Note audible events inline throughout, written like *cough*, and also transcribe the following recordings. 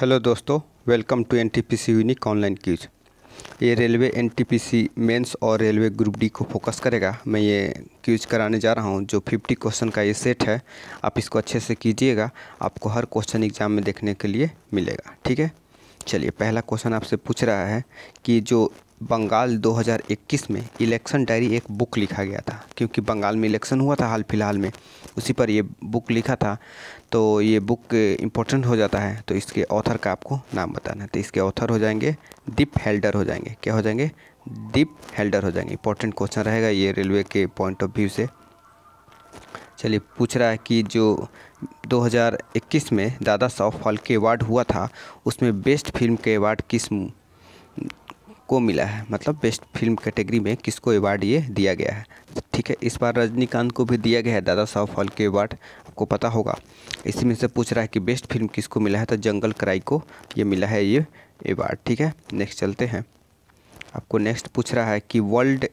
hello दोस्तों welcome to N T P C unique online quiz ये railway N T P C mains और railway group D को focus करेगा मैं ये क्यूज कराने जा रहा हूँ जो फिफ्टी क्वेश्चन का ये सेट है आप इसको अच्छे से कीजिएगा आपको हर क्वेश्चन एग्जाम में देखने के लिए मिलेगा ठीक है चलिए पहला क्वेश्चन आपसे पूछ रहा है कि जो बंगाल 2021 में इलेक्शन डायरी एक बुक लिखा गया था क्योंकि बंगाल में इलेक्शन हुआ था हाल फिलहाल में उसी पर ये बुक लिखा था तो ये बुक इम्पोर्टेंट हो जाता है तो इसके ऑथर का आपको नाम बताना है तो इसके ऑथर हो जाएंगे दीप हेल्डर हो जाएंगे क्या हो जाएंगे दीप हेल्डर हो जाएंगे इंपॉर्टेंट क्वेश्चन रहेगा ये रेलवे के पॉइंट ऑफ व्यू से चलिए पूछ रहा है कि जो 2021 में दादा साहब फाल्के अवार्ड हुआ था उसमें बेस्ट फिल्म के अवार्ड किस को मिला है मतलब बेस्ट फिल्म कैटेगरी में किसको अवार्ड ये दिया गया है ठीक है इस बार रजनीकांत को भी दिया गया है दादा साहब फाल्के अवार्ड आपको पता होगा इसी में से पूछ रहा है कि बेस्ट फिल्म किसको मिला है तो जंगल कराई को ये मिला है ये अवार्ड ठीक है नेक्स्ट चलते हैं आपको नेक्स्ट पूछ रहा है कि वर्ल्ड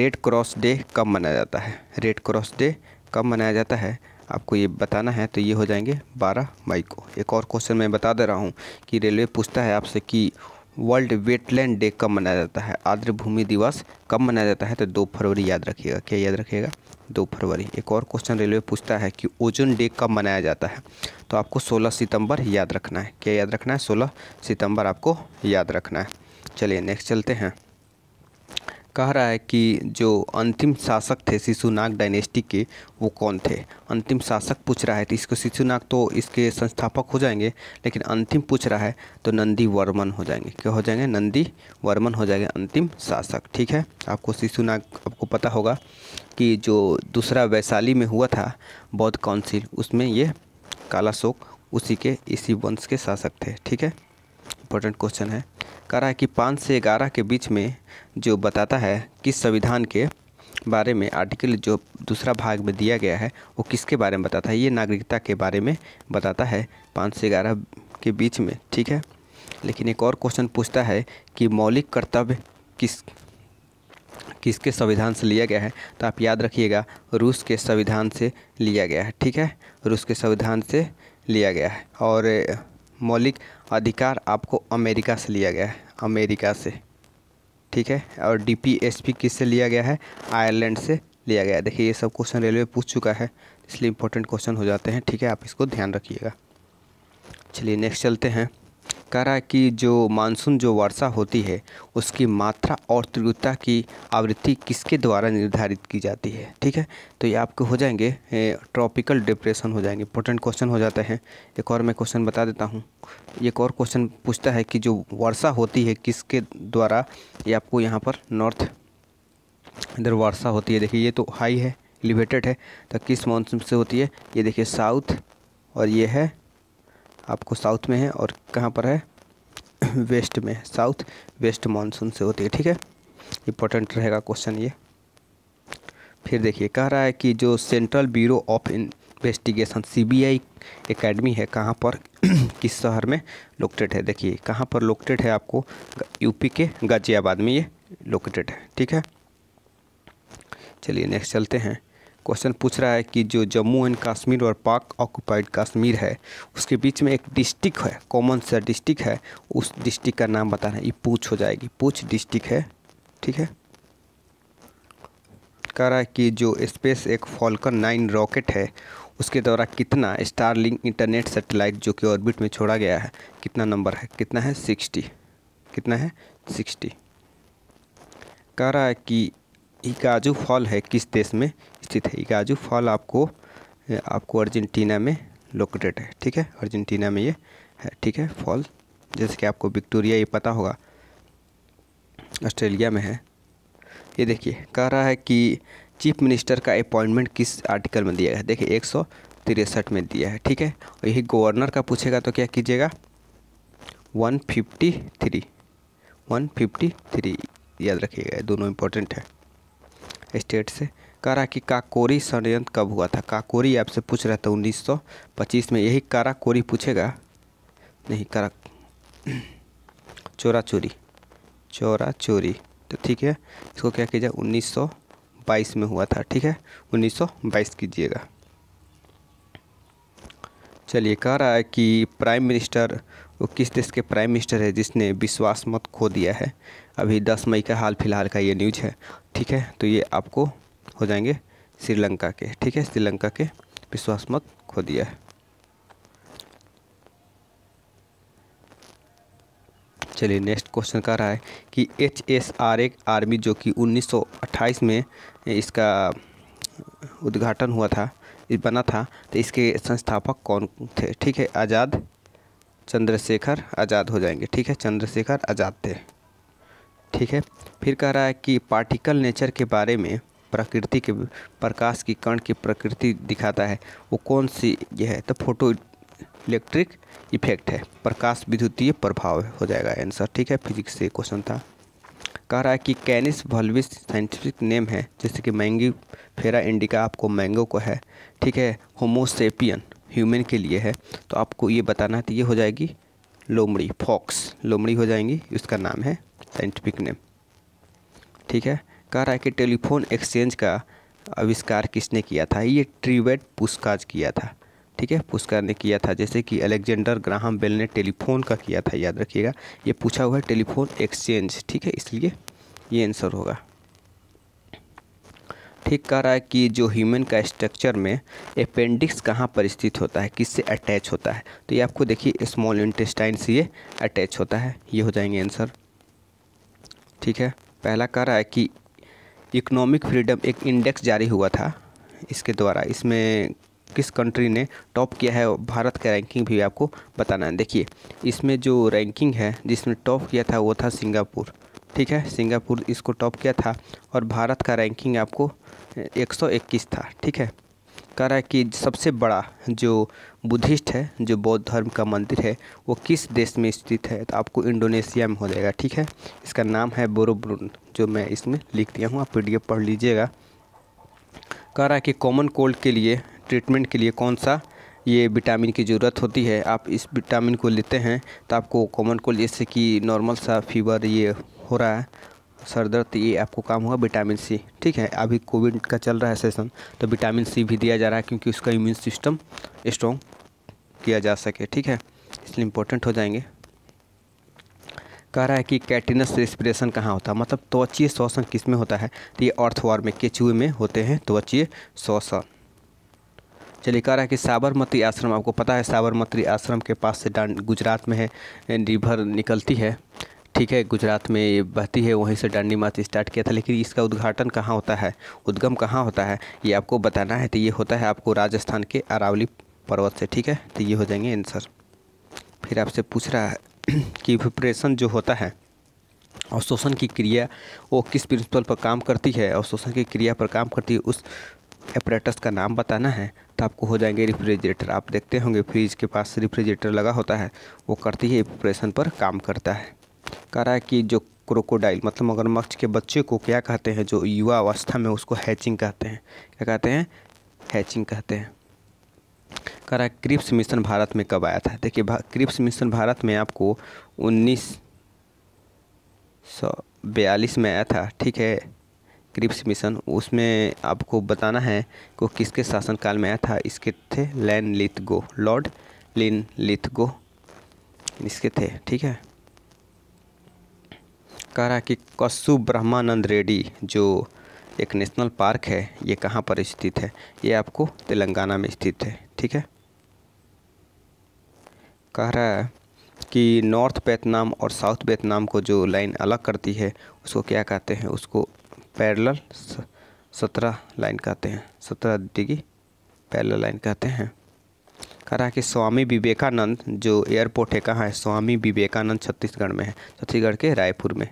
रेड क्रॉस डे कब मनाया जाता है रेड क्रॉस डे कब मनाया जाता है आपको ये बताना है तो ये हो जाएंगे 12 मई को एक और क्वेश्चन मैं बता दे रहा हूँ कि रेलवे पूछता है आपसे कि वर्ल्ड वेटलैंड डे कब मनाया जाता है आर्द्र भूमि दिवस कब मनाया जाता है तो दो फरवरी याद रखिएगा क्या याद रखिएगा दो फरवरी एक और क्वेश्चन रेलवे पूछता है कि ओजोन डे कब मनाया जाता है तो आपको 16 सितंबर याद रखना है क्या याद रखना है 16 सितंबर आपको याद रखना है चलिए नेक्स्ट चलते हैं कह रहा है कि जो अंतिम शासक थे शिशुनाग डायनेस्टी के वो कौन थे अंतिम शासक पूछ रहा है तो इसको शिशुनाग तो इसके संस्थापक हो जाएंगे लेकिन अंतिम पूछ रहा है तो नंदी वर्मन हो जाएंगे क्या हो जाएंगे नंदी वर्मन हो जाएंगे अंतिम शासक ठीक है आपको शिशुनाग आपको पता होगा कि जो दूसरा वैशाली में हुआ था बौद्ध काउंसिल उसमें ये काला शोक उसी के इसी वंश के शासक थे ठीक है इंपॉर्टेंट क्वेश्चन है कह रहा है कि पाँच से ग्यारह के बीच में जो बताता है किस संविधान के बारे में आर्टिकल जो दूसरा भाग में दिया गया है वो किसके बारे में बताता है ये नागरिकता के बारे में बताता है पाँच से ग्यारह के बीच में ठीक है लेकिन एक और क्वेश्चन पूछता है कि मौलिक कर्तव्य किस किसके संविधान से लिया गया है तो आप याद रखिएगा रूस के संविधान से लिया गया है ठीक है रूस के संविधान से लिया गया है और मौलिक अधिकार आपको अमेरिका से लिया गया है अमेरिका से ठीक है और डी पी एस पी किससे लिया गया है आयरलैंड से लिया गया है देखिए ये सब क्वेश्चन रेलवे पूछ चुका है इसलिए इंपॉर्टेंट क्वेश्चन हो जाते हैं ठीक है आप इसको ध्यान रखिएगा चलिए नेक्स्ट चलते हैं करा कि जो मानसून जो वर्षा होती है उसकी मात्रा और तीव्रता की आवृत्ति किसके द्वारा निर्धारित की जाती है ठीक है तो ये आपके हो जाएंगे ट्रॉपिकल डिप्रेशन हो जाएंगे इंपॉर्टेंट क्वेश्चन हो जाते हैं एक और मैं क्वेश्चन बता देता हूँ एक और क्वेश्चन पूछता है कि जो वर्षा होती है किसके द्वारा ये आपको यहाँ पर नॉर्थ इधर वर्षा होती है देखिए ये तो हाई है एलिवेटेड है तो किस मानसून से होती है ये देखिए साउथ और ये है आपको साउथ में है और कहाँ पर है *clears throat* वेस्ट में साउथ वेस्ट मानसून से होती है ठीक है इम्पोर्टेंट रहेगा क्वेश्चन ये फिर देखिए कह रहा है कि जो central bureau of investigation CBI academy है कहाँ पर *clears throat* किस शहर में लोकेटेड है देखिए कहाँ पर लोकेटेड है आपको यूपी के गाजियाबाद में ये लोकेटेड है ठीक है चलिए नेक्स्ट चलते हैं क्वेश्चन पूछ रहा है कि जो जम्मू एंड कश्मीर और पाक ऑक्यूपाइड कश्मीर है उसके बीच में एक डिस्ट्रिक्ट है कॉमन सा डिस्ट्रिक्ट है उस डिस्ट्रिक्ट का नाम बताना है ये पूछ हो जाएगी पूछ डिस्ट्रिक्ट है ठीक है कह रहा है कि जो स्पेस एक फॉल्कन नाइन रॉकेट है उसके द्वारा कितना स्टारलिंक इंटरनेट सेटेलाइट जो कि ऑर्बिट में छोड़ा गया है कितना नंबर है कितना है सिक्सटी कितना है सिक्सटी कह रहा है कि इकाजू फॉल है किस देश में स्थित है इकाजू फॉल आपको आपको अर्जेंटीना में लोकेटेड है ठीक है अर्जेंटीना में ये है ठीक है फॉल जैसे कि आपको विक्टोरिया ये पता होगा ऑस्ट्रेलिया में है ये देखिए कह रहा है कि चीफ मिनिस्टर का अपॉइंटमेंट किस आर्टिकल में दिया है देखिए एक सौ तिरसठ में दिया है ठीक है और यही गवर्नर का पूछेगा तो क्या कीजिएगा one fifty three one fifty three याद रखिएगा दोनों इम्पोर्टेंट है स्टेट से कारा कि काकोरी षडयंत्र कब हुआ था काकोरी आपसे पूछ रहा था उन्नीस में यही कारा कोरी पूछेगा नहीं कारा चोरा चोरी चोरा चोरी तो ठीक है इसको क्या कीजिए 1922 में हुआ था ठीक है 1922 कीजिएगा चलिए कह रहा है कि प्राइम मिनिस्टर वो किस देश के प्राइम मिनिस्टर है जिसने विश्वास मत खो दिया है अभी दस मई का हाल फिलहाल का ये न्यूज है ठीक है तो ये आपको हो जाएंगे श्रीलंका के ठीक है श्रीलंका के विश्वास मत खो दिया है चलिए नेक्स्ट क्वेश्चन कह रहा है कि एच एस आर एक आर्मी जो कि 1928 में इसका उद्घाटन हुआ था बना था तो इसके संस्थापक कौन थे ठीक है आज़ाद चंद्रशेखर आज़ाद हो जाएंगे ठीक है चंद्रशेखर आज़ाद थे ठीक है फिर कह रहा है कि पार्टिकल नेचर के बारे में प्रकृति के प्रकाश की कण की प्रकृति दिखाता है वो कौन सी यह है तो फोटो इलेक्ट्रिक इफेक्ट है प्रकाश विद्युतीय प्रभाव हो जाएगा आंसर ठीक है फिजिक्स से क्वेश्चन था कह रहा है कि कैनिस वल्विस साइंटिफिक नेम है जैसे कि मैंगी फेरा इंडिका आपको मैंगो को है ठीक है होमोसेपियन ह्यूमन के लिए है तो आपको ये बताना है तो ये हो जाएगी लोमड़ी फॉक्स लोमड़ी हो जाएंगी इसका नाम है साइंटिफिक नेम ठीक है कह रहा है कि टेलीफोन एक्सचेंज का आविष्कार किसने किया था ये ट्रीवेट पुस्काज किया था ठीक है पुस्कार ने किया था जैसे कि अलेक्जेंडर ग्राहम बेल ने टेलीफोन का किया था याद रखिएगा ये पूछा हुआ है टेलीफोन एक्सचेंज ठीक है इसलिए ये आंसर होगा ठीक कह रहा है कि जो ह्यूमन का स्ट्रक्चर में अपेंडिक्स कहाँ पर स्थित होता है किससे अटैच होता है तो ये आपको देखिए स्मॉल इंटेस्टाइन से ये अटैच होता है ये हो जाएंगे आंसर ठीक है पहला कह रहा है कि इकोनॉमिक फ्रीडम एक इंडेक्स जारी हुआ था इसके द्वारा इसमें किस कंट्री ने टॉप किया है भारत का रैंकिंग भी आपको बताना है देखिए इसमें जो रैंकिंग है जिसने टॉप किया था वो था सिंगापुर ठीक है सिंगापुर इसको टॉप किया था और भारत का रैंकिंग आपको 121 था ठीक है कह रहा है कि सबसे बड़ा जो बुद्धिस्ट है जो बौद्ध धर्म का मंदिर है वो किस देश में स्थित है तो आपको इंडोनेशिया में हो जाएगा ठीक है इसका नाम है बोरोब्रुन जो मैं इसमें लिख दिया हूँ आप पी पढ़ लीजिएगा कह रहा है कि कॉमन कोल्ड के लिए ट्रीटमेंट के लिए कौन सा ये विटामिन की ज़रूरत होती है आप इस विटामिन को लेते हैं तो आपको कॉमन कोल्ड जैसे कि नॉर्मल सा फीवर ये हो रहा है सर दर्द ये आपको काम हुआ विटामिन सी ठीक है अभी कोविड का चल रहा है सेशन तो विटामिन सी भी दिया जा रहा है क्योंकि उसका इम्यून सिस्टम स्ट्रॉन्ग किया जा सके ठीक है इसलिए इम्पोर्टेंट हो जाएंगे कह रहा है कि कैटिनस रेस्पिरेशन कहाँ होता है मतलब त्वचीय श्वसन किस में होता है तो ये अर्थवार में केचुए में होते हैं त्वचीय श्वसन चलिए कह रहा है कि साबरमती आश्रम आपको पता है साबरमती आश्रम के पास से गुजरात में है रिवर निकलती है ठीक है गुजरात में बहती है वहीं से डांडी मार्च स्टार्ट किया था लेकिन इसका उद्घाटन कहाँ होता है उद्गम कहाँ होता है ये आपको बताना है तो ये होता है आपको राजस्थान के अरावली पर्वत से ठीक है तो ये हो जाएंगे आंसर फिर आपसे पूछ रहा है *clears throat* कि विपरेशन जो होता है अवशोषण की क्रिया वो किस प्रिंसिपल पर काम करती है अवशोषण की क्रिया पर काम करती है उस एपरेटस का नाम बताना है तो आपको हो जाएंगे रिफ्रिजरेटर आप देखते होंगे फ्रिज के पास रिफ्रिजरेटर लगा होता है वो करती है प्रिपरेशन पर काम करता है करा कि जो क्रोकोडाइल मतलब मगरमच्छ के बच्चे को क्या कहते हैं जो युवा अवस्था में उसको हैचिंग कहते हैं क्या कहते हैं हैचिंग कहते हैं करा क्रिप्स मिशन भारत में कब आया था देखिए क्रिप्स मिशन भारत में आपको उन्नीस सौ बयालीस में आया था ठीक है क्रिप्स मिशन उसमें आपको बताना है कि किसके शासनकाल में आया था इसके थे Linlithgow lord Linlithgow इसके थे ठीक है कह रहा है कि कस्सू ब्रह्मानंद रेड्डी जो एक नेशनल पार्क है ये कहाँ पर स्थित है ये आपको तेलंगाना में स्थित है ठीक है कह रहा है कि नॉर्थ वियतनाम और साउथ वियतनाम को जो लाइन अलग करती है उसको क्या कहते हैं उसको पैरल सत्रह लाइन कहते हैं सत्रह डिग्री पैरल लाइन कहते हैं कह रहा है कि स्वामी विवेकानंद जो एयरपोर्ट है कहाँ है स्वामी विवेकानंद छत्तीसगढ़ में है छत्तीसगढ़ के रायपुर में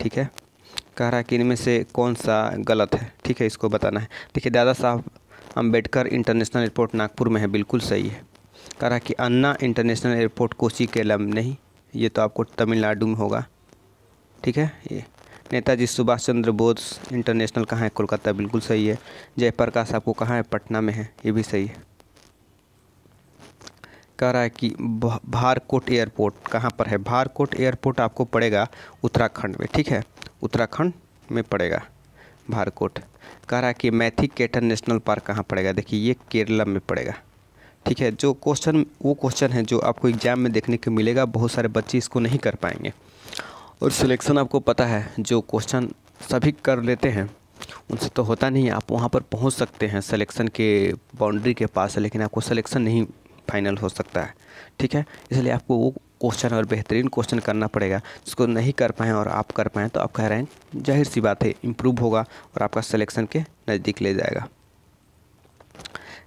ठीक है कह रहा है कि इनमें से कौन सा गलत है ठीक है इसको बताना है देखिए दादा साहब अम्बेडकर इंटरनेशनल एयरपोर्ट नागपुर में है बिल्कुल सही है कह रहा है कि अन्ना इंटरनेशनल एयरपोर्ट कोची केलम नहीं ये तो आपको तमिलनाडु में होगा ठीक है ये नेताजी सुभाष चंद्र बोस इंटरनेशनल कहाँ है कोलकाता बिल्कुल सही है जयप्रकाश आपको कहाँ है पटना में है ये भी सही है कह रहा है कि भारकोट एयरपोर्ट कहाँ पर है भारकोट एयरपोर्ट आपको पड़ेगा उत्तराखंड में ठीक है उत्तराखंड में पड़ेगा भारकोट कह रहा है कि मैथी केटन नेशनल पार्क कहाँ पड़ेगा देखिए ये केरला में पड़ेगा ठीक है जो क्वेश्चन वो क्वेश्चन है जो आपको एग्ज़ाम में देखने को मिलेगा बहुत सारे बच्चे इसको नहीं कर पाएंगे और सिलेक्शन आपको पता है जो क्वेश्चन सभी कर लेते हैं उनसे तो होता नहीं आप वहाँ पर पहुँच सकते हैं सिलेक्शन के बाउंड्री के पास लेकिन आपको सिलेक्शन नहीं फाइनल हो सकता है ठीक है इसलिए आपको वो क्वेश्चन और बेहतरीन क्वेश्चन करना पड़ेगा जिसको नहीं कर पाएँ और आप कर पाएँ तो आपका रैंक जाहिर सी बात है इम्प्रूव होगा और आपका सिलेक्शन के नज़दीक ले जाएगा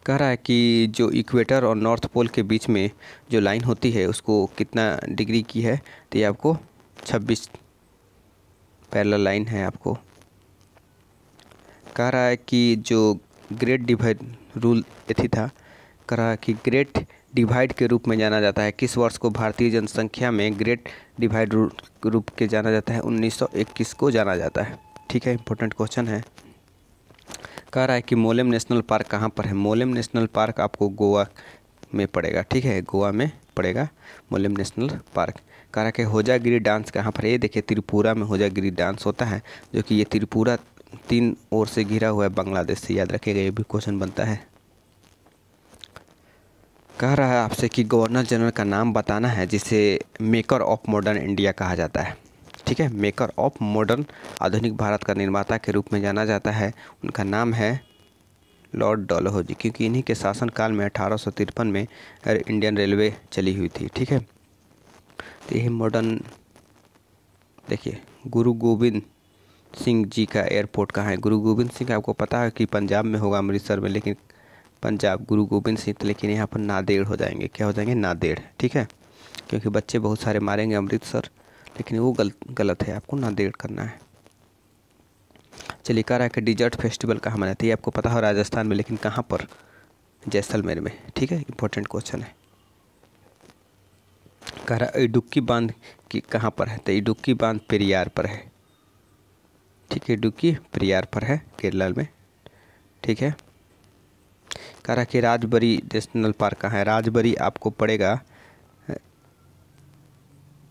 कह रहा है कि जो इक्वेटर और नॉर्थ पोल के बीच में जो लाइन होती है उसको कितना डिग्री की है तो ये आपको 26 पैरल लाइन है आपको कह रहा है कि जो ग्रेट डिवाइड रूल ये था करा कि ग्रेट डिवाइड के रूप में जाना जाता है किस वर्ष को भारतीय जनसंख्या में ग्रेट डिवाइड रूप के जाना जाता है 1921 को जाना जाता है ठीक है इंपॉर्टेंट क्वेश्चन है कह रहा है कि मोलेम नेशनल पार्क कहाँ पर है मोलेम नेशनल पार्क आपको गोवा में पड़ेगा ठीक है गोवा में पड़ेगा मोलेम नेशनल पार्क कह रहा है कि होजागिरी डांस कहाँ पर है ये देखिए त्रिपुरा में होजागिरी डांस होता है जो कि ये त्रिपुरा तीन ओर से घिरा हुआ है बांग्लादेश से याद रखेगा ये भी क्वेश्चन बनता है कह रहा है आपसे कि गवर्नर जनरल का नाम बताना है जिसे मेकर ऑफ मॉडर्न इंडिया कहा जाता है ठीक है मेकर ऑफ मॉडर्न आधुनिक भारत का निर्माता के रूप में जाना जाता है उनका नाम है लॉर्ड डलहौजी क्योंकि इन्हीं के शासनकाल में अठारह में इंडियन रेलवे चली हुई थी ठीक है तो यही मॉडर्न देखिए गुरु गोविंद सिंह जी का एयरपोर्ट कहाँ है गुरु गोविंद सिंह आपको पता है कि पंजाब में होगा अमृतसर में लेकिन पंजाब गुरु गोबिंद सिंह लेकिन यहाँ पर नादेड़ हो जाएंगे क्या हो जाएंगे नादेड़ ठीक है क्योंकि बच्चे बहुत सारे मारेंगे अमृतसर लेकिन वो गलत गलत है आपको नादेड़ करना है चलिए कह रहा है कि डिजर्ट फेस्टिवल कहाँ मनाते हैं आपको पता हो राजस्थान में लेकिन कहाँ पर जैसलमेर में ठीक है इंपॉर्टेंट क्वेश्चन है कह रहा है इडुक्की बांध की कहाँ पर है तो इडुक्की बांध पेरियार पर है ठीक है इडुक्की पेरियार पर है केरला में ठीक है कह रहा कि राजबरी नेशनल पार्क कहाँ है राजबरी आपको पड़ेगा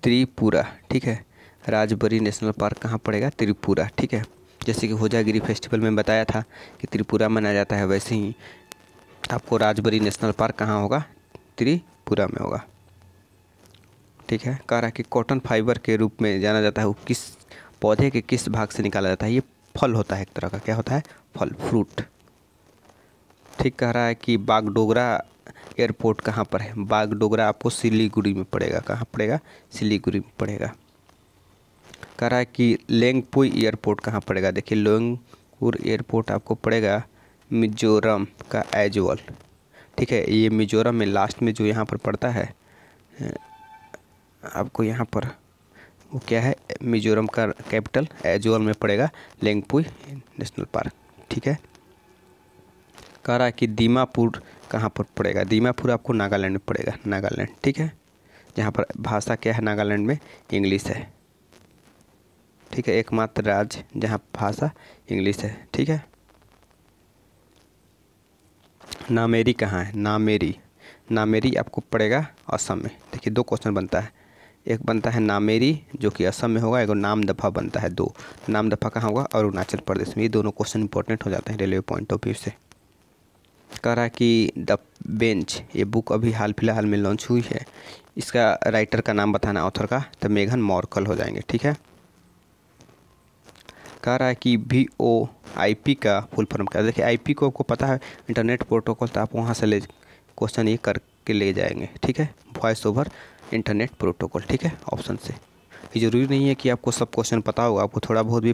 त्रिपुरा ठीक है राजबरी नेशनल पार्क कहाँ पड़ेगा त्रिपुरा ठीक है जैसे कि होजागिरी फेस्टिवल में बताया था कि त्रिपुरा मनाया जाता है वैसे ही आपको राजबरी नेशनल पार्क कहाँ होगा त्रिपुरा में होगा ठीक है कह रहा कि कॉटन फाइबर के रूप में जाना जाता है वो किस पौधे के किस भाग से निकाला जाता है ये फल होता है एक तरह का क्या होता है फल फ्रूट ठीक कह रहा है कि बागडोगरा एयरपोर्ट कहाँ पर है बागडोगरा आपको सिलीगुड़ी में पड़ेगा कहाँ पड़ेगा सिलीगुड़ी में पड़ेगा कह रहा है कि लेंगपुई एयरपोर्ट कहाँ पड़ेगा देखिए लोंगपुर एयरपोर्ट आपको पड़ेगा मिजोरम का एजल ठीक है ये मिजोरम में लास्ट में जो यहाँ पर पड़ता है आपको यहाँ पर वो क्या है मिजोरम का कैपिटल एजोल में पड़ेगा लेंगपुई नेशनल पार्क ठीक है कह रहा है कि दीमापुर कहाँ पर पड़ेगा दीमापुर आपको नागालैंड में पड़ेगा नागालैंड ठीक है जहाँ पर भाषा क्या है नागालैंड में इंग्लिश है ठीक है एकमात्र राज्य जहाँ भाषा इंग्लिश है ठीक है नामेरी कहाँ है नामेरी नामेरी आपको पड़ेगा असम में देखिए दो क्वेश्चन बनता है एक बनता है नामेरी जो कि असम में होगा एक नाम दफ़ा बनता है दो नाम दफ़ा कहाँ होगा अरुणाचल प्रदेश में ये दोनों क्वेश्चन इंपॉर्टेंट हो जाते हैं रेलवे पॉइंट ऑफ व्यू से कह रहा है कि द बेंच ये बुक अभी हाल फिलहाल में लॉन्च हुई है इसका राइटर का नाम बताना ऑथर का तो मेघन मॉर्कल हो जाएंगे ठीक है कह रहा है कि वी ओ आई पी का फुल फॉर्म क्या देखिए आई पी को आपको पता है इंटरनेट प्रोटोकॉल तो आप वहाँ से ले क्वेश्चन ये करके ले जाएंगे ठीक है वॉइस ओवर इंटरनेट प्रोटोकॉल ठीक है ऑप्शन से ये ज़रूरी नहीं है कि आपको सब क्वेश्चन पता होगा आपको थोड़ा बहुत भी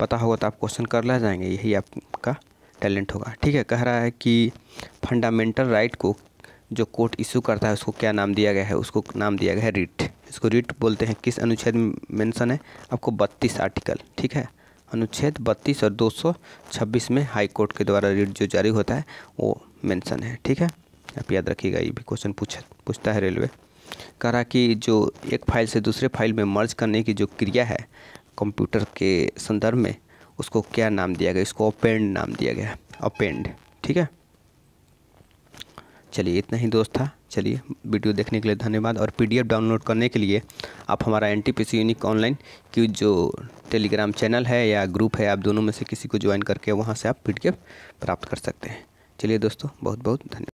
पता होगा तो आप क्वेश्चन कर ला जाएंगे यही आपका टैलेंट होगा ठीक है कह रहा है कि फंडामेंटल राइट को जो कोर्ट इशू करता है उसको क्या नाम दिया गया है उसको नाम दिया गया है रिट इसको रिट बोलते हैं किस अनुच्छेद में मेंशन है आपको बत्तीस आर्टिकल ठीक है अनुच्छेद 32 और 226 में हाई कोर्ट के द्वारा रिट जो जारी होता है वो मेंशन है ठीक है आप याद रखिएगा ये भी क्वेश्चन पूछ पूछता है रेलवे कह रहा कि जो एक फाइल से दूसरे फाइल में मर्ज करने की जो क्रिया है कंप्यूटर के संदर्भ में उसको क्या नाम दिया गया इसको ओपेंड नाम दिया गया ओपेंड ठीक है चलिए इतना ही दोस्त था चलिए वीडियो देखने के लिए धन्यवाद और पीडीएफ डाउनलोड करने के लिए आप हमारा एन टी यूनिक ऑनलाइन की जो टेलीग्राम चैनल है या ग्रुप है आप दोनों में से किसी को ज्वाइन करके वहाँ से आप पीडीएफ प्राप्त कर सकते हैं चलिए दोस्तों बहुत बहुत धन्यवाद